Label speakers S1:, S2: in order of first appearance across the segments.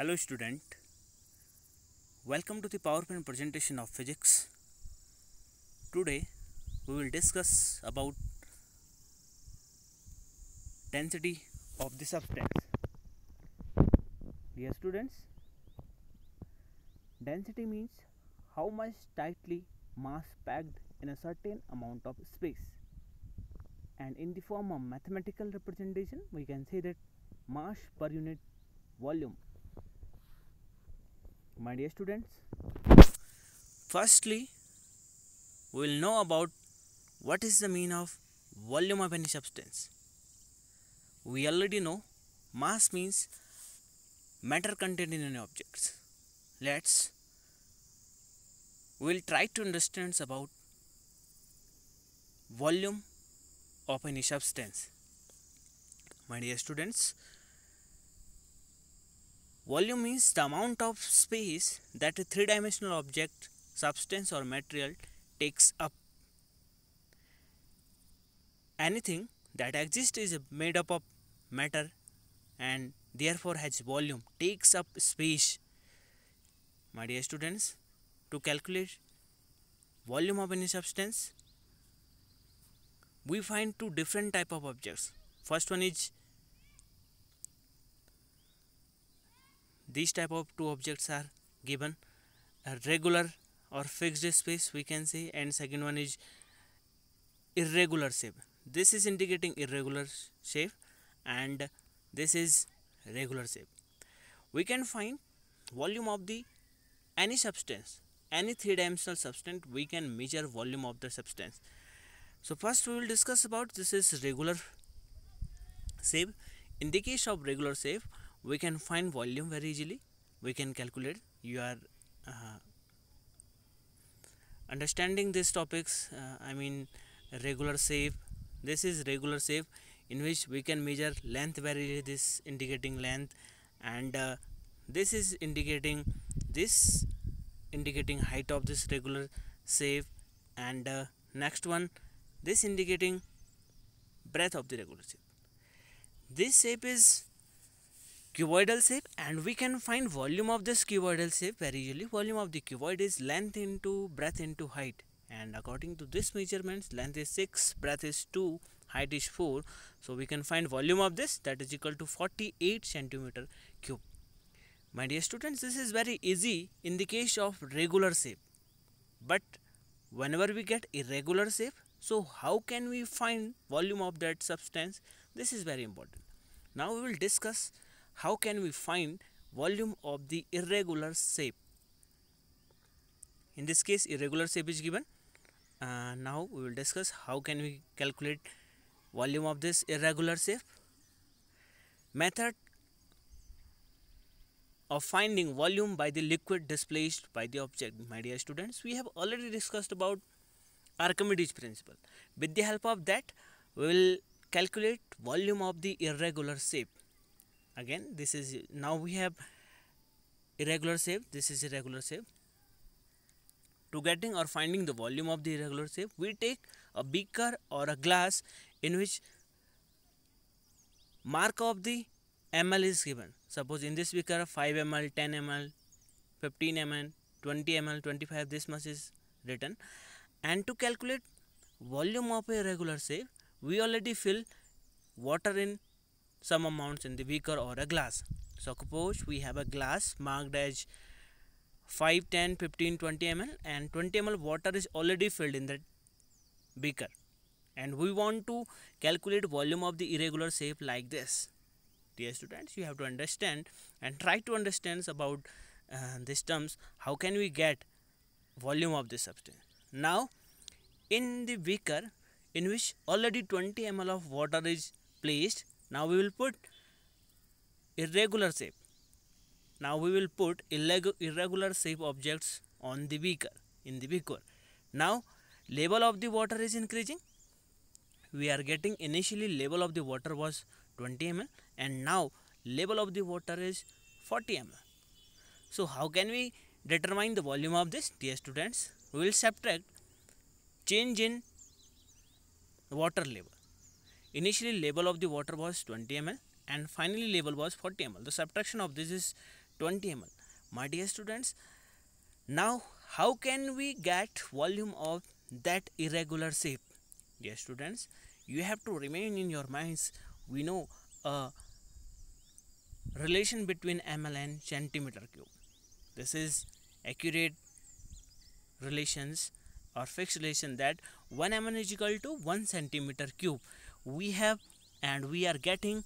S1: Hello student, welcome to the PowerPoint presentation of physics. Today we will discuss about density of the substance. Dear students, density means how much tightly mass packed in a certain amount of space. And in the form of mathematical representation we can say that mass per unit volume my dear students, firstly, we will know about what is the mean of volume of any substance. We already know mass means matter contained in any objects. Let's we'll try to understand about volume of any substance. My dear students, Volume is the amount of space that a three dimensional object, substance, or material takes up. Anything that exists is made up of matter and therefore has volume, takes up space. My dear students, to calculate volume of any substance, we find two different type of objects. First one is these type of two objects are given a regular or fixed space we can say and second one is irregular shape this is indicating irregular shape and this is regular shape we can find volume of the any substance any three dimensional substance we can measure volume of the substance so first we will discuss about this is regular shape in the case of regular shape we can find volume very easily we can calculate you are uh, understanding these topics uh, i mean regular shape this is regular shape in which we can measure length very this indicating length and uh, this is indicating this indicating height of this regular shape and uh, next one this indicating breadth of the regular shape this shape is cuboidal shape and we can find volume of this cuboidal shape very easily volume of the cuboid is length into breadth into height and according to this measurements length is 6 breadth is 2 height is 4 so we can find volume of this that is equal to 48 centimeter cube my dear students this is very easy in the case of regular shape but whenever we get irregular shape so how can we find volume of that substance this is very important now we will discuss how can we find volume of the irregular shape in this case irregular shape is given uh, now we will discuss how can we calculate volume of this irregular shape method of finding volume by the liquid displaced by the object my dear students we have already discussed about archimedes principle with the help of that we will calculate volume of the irregular shape again this is now we have irregular shape this is irregular shape to getting or finding the volume of the irregular shape we take a beaker or a glass in which mark of the ml is given suppose in this beaker 5 ml 10 ml 15 ml 20 ml 25 this much is written and to calculate volume of a regular shape we already fill water in some amounts in the beaker or a glass. So suppose we have a glass marked as 5, 10, 15, 20 ml and 20 ml water is already filled in the beaker and we want to calculate volume of the irregular shape like this. Dear students, you have to understand and try to understand about uh, these terms how can we get volume of this substance. Now in the beaker in which already 20 ml of water is placed now we will put irregular shape now we will put irregular shape objects on the beaker in the beaker now level of the water is increasing we are getting initially level of the water was 20 ml and now level of the water is 40 ml so how can we determine the volume of this dear students we will subtract change in water level Initially level of the water was 20 ml and finally level was 40 ml. The subtraction of this is 20 ml. My dear students, now how can we get volume of that irregular shape? Dear students, you have to remain in your minds. We know a relation between ml and centimeter cube. This is accurate relations or fixed relation that 1 ml is equal to 1 centimeter cube we have and we are getting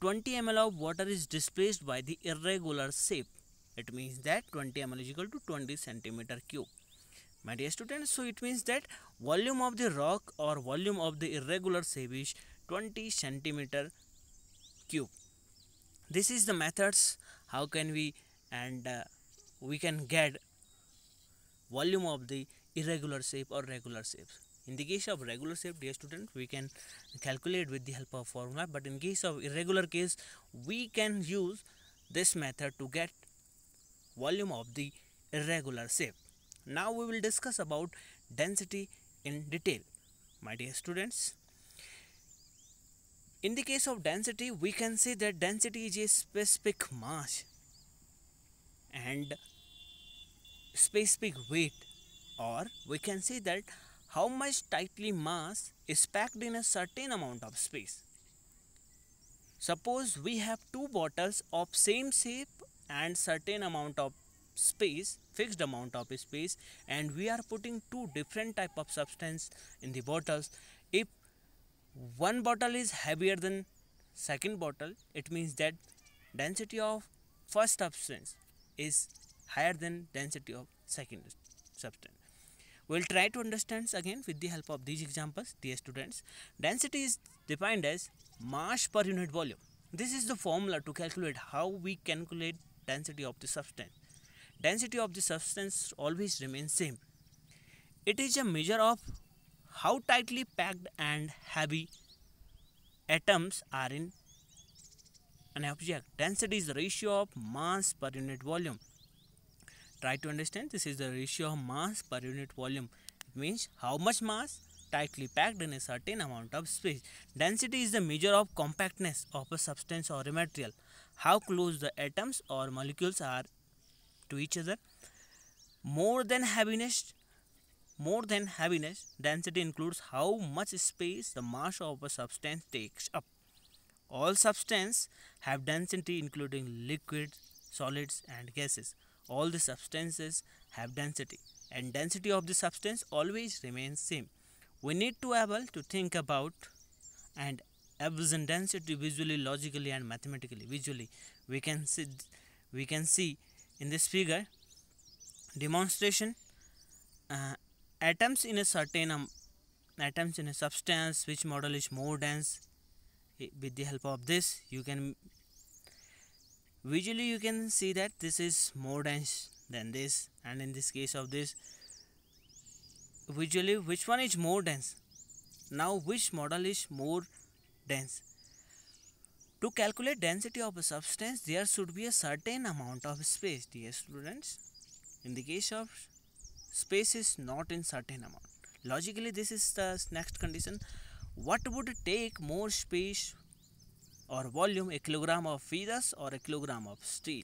S1: 20 ml of water is displaced by the irregular shape. It means that 20 ml is equal to 20 centimeter cube. My dear students, so it means that volume of the rock or volume of the irregular shape is 20 centimeter cube. This is the methods how can we and uh, we can get volume of the irregular shape or regular shapes in the case of regular shape dear student we can calculate with the help of formula but in case of irregular case we can use this method to get volume of the irregular shape now we will discuss about density in detail my dear students in the case of density we can say that density is a specific mass and specific weight or we can say that how much tightly mass is packed in a certain amount of space. Suppose we have two bottles of same shape and certain amount of space, fixed amount of space and we are putting two different type of substance in the bottles. If one bottle is heavier than second bottle, it means that density of first substance is higher than density of second substance. We will try to understand again with the help of these examples, dear students. Density is defined as mass per unit volume. This is the formula to calculate how we calculate density of the substance. Density of the substance always remains same. It is a measure of how tightly packed and heavy atoms are in an object. Density is the ratio of mass per unit volume try to understand this is the ratio of mass per unit volume it means how much mass tightly packed in a certain amount of space density is the measure of compactness of a substance or a material how close the atoms or molecules are to each other more than heaviness more than heaviness density includes how much space the mass of a substance takes up all substances have density including liquids solids and gases all the substances have density and density of the substance always remains same. We need to able to think about and absence density visually, logically and mathematically. Visually we can see we can see in this figure demonstration uh, atoms in a certain um, atoms in a substance which model is more dense eh, with the help of this you can visually you can see that this is more dense than this and in this case of this visually which one is more dense now which model is more dense to calculate density of a substance there should be a certain amount of space dear students in the case of space is not in certain amount logically this is the next condition what would take more space or volume a kilogram of feathers or a kilogram of steel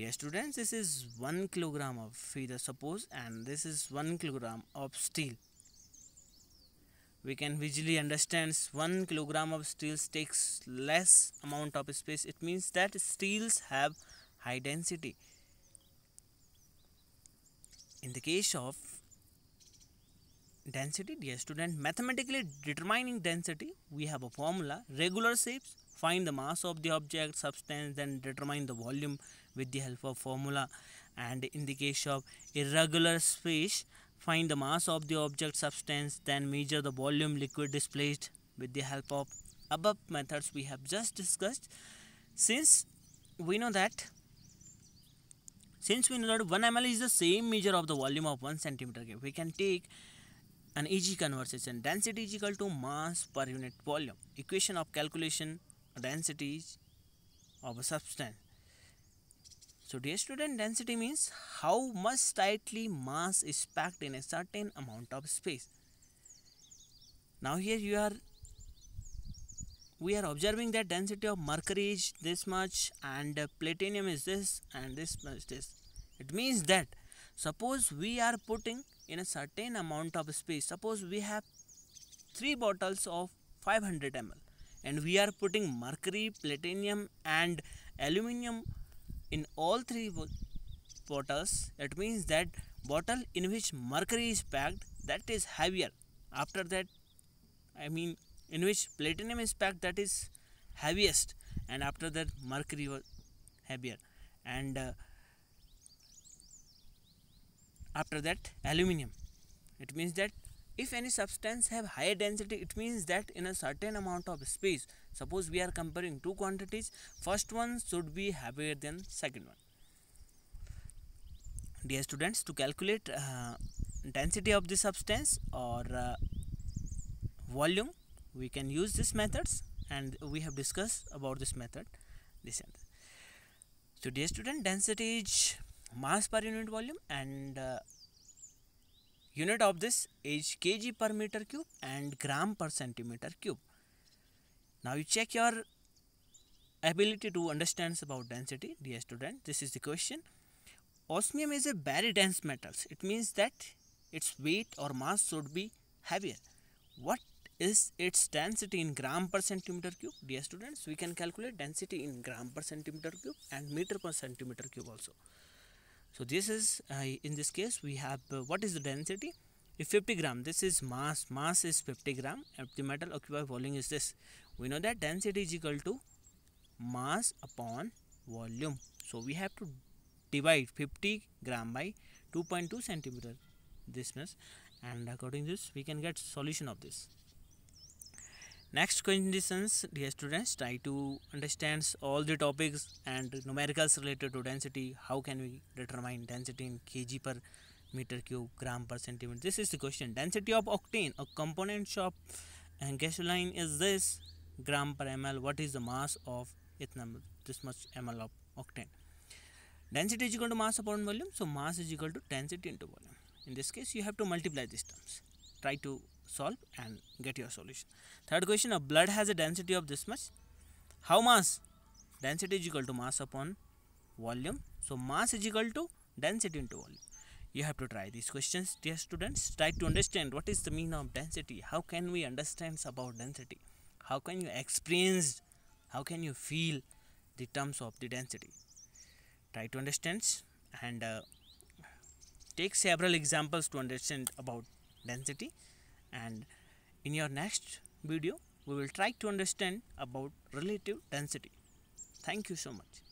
S1: dear students this is 1 kilogram of feather suppose and this is 1 kilogram of steel we can visually understand 1 kilogram of steel takes less amount of space it means that steels have high density in the case of density dear student mathematically determining density we have a formula regular shapes find the mass of the object substance then determine the volume with the help of formula and in the case of irregular space find the mass of the object substance then measure the volume liquid displaced with the help of above methods we have just discussed since we know that since we know that 1 ml is the same measure of the volume of 1 centimeter cube we can take an EG conversation. Density is equal to mass per unit volume. Equation of calculation densities of a substance. So dear student, density means how much tightly mass is packed in a certain amount of space. Now here you are, we are observing that density of mercury is this much and platinum is this and this much this. It means that suppose we are putting in a certain amount of space suppose we have three bottles of 500 ml and we are putting mercury platinum and aluminium in all three bottles it means that bottle in which mercury is packed that is heavier after that i mean in which platinum is packed that is heaviest and after that mercury was heavier and uh, after that aluminium it means that if any substance have higher density it means that in a certain amount of space suppose we are comparing two quantities first one should be heavier than second one dear students to calculate uh, density of the substance or uh, volume we can use these methods and we have discussed about this method this end. so dear student density is mass per unit volume and uh, unit of this is kg per meter cube and gram per centimeter cube now you check your ability to understand about density dear student this is the question osmium is a very dense metal it means that its weight or mass should be heavier what is its density in gram per centimeter cube dear students we can calculate density in gram per centimeter cube and meter per centimeter cube also so this is uh, in this case we have uh, what is the density if 50 gram this is mass mass is 50 gram and the metal occupied volume is this we know that density is equal to mass upon volume so we have to divide 50 gram by 2.2 centimeter this mass and according to this we can get solution of this next conditions dear students try to understand all the topics and numericals related to density how can we determine density in kg per meter cube gram per centimeter this is the question density of octane a component of and gasoline is this gram per ml what is the mass of this much ml of octane density is equal to mass upon volume so mass is equal to density into volume in this case you have to multiply these terms try to solve and get your solution. Third question, a blood has a density of this much. How mass? Density is equal to mass upon volume. So, mass is equal to density into volume. You have to try these questions, dear students. Try to understand what is the meaning of density. How can we understand about density? How can you experience? How can you feel the terms of the density? Try to understand and uh, take several examples to understand about density and in your next video we will try to understand about relative density thank you so much